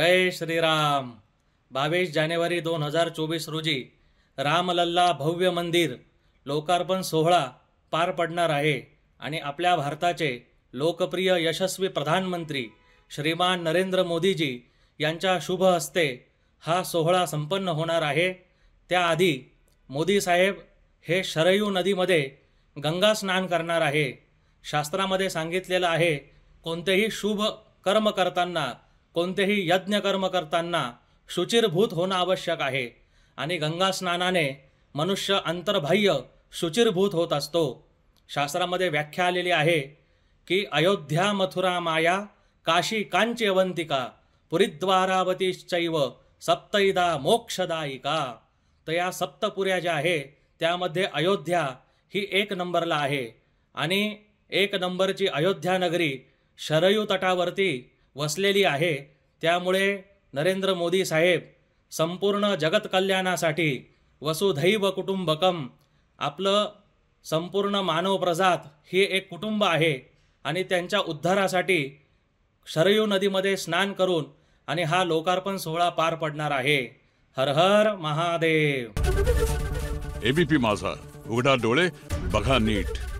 जय श्रीराम बावीस जानेवारी दोन हजार चोवीस रोजी रामलल्ला भव्य मंदिर लोकार्पण सोहळा पार पडणार आहे आणि आपल्या भारताचे लोकप्रिय यशस्वी प्रधानमंत्री श्रीमान नरेंद्र मोदीजी यांच्या शुभ हस्ते हा सोहळा संपन्न होणार आहे त्याआधी मोदी साहेब हे शरयू नदीमध्ये गंगा स्नान करणार आहे शास्त्रामध्ये सांगितलेलं आहे कोणतेही शुभ कर्म करताना कोणतेही यज्ञकर्म करताना शुचिरभूत होणं आवश्यक आहे आणि गंगास्नानाने मनुष्य अंतर्बाह्य शुचिरभूत होत असतो शास्त्रामध्ये व्याख्या आलेली आहे की अयोध्या मथुरा माया काशी कांच्यवंतिका अवंतिका सप्तईदा सप्तैदा मोक्षदायिका तर या सप्तपुऱ्या ज्या आहे त्यामध्ये अयोध्या ही एक नंबरला आहे आणि एक नंबरची अयोध्या नगरी शरयू तटावरती वसलेली आहे त्यामुळे नरेंद्र मोदी साहेब संपूर्ण जगत कल्याणासाठी वसुधैव कुटुंबकम आपलं संपूर्ण मानव प्रजात ही एक कुटुंब आहे आणि त्यांच्या उद्धारासाठी शरयू नदीमध्ये स्नान करून आणि हा लोकार्पण सोहळा पार पडणार आहे हर हर महादेव एबीपी माझा उघडा डोळे बघा नीट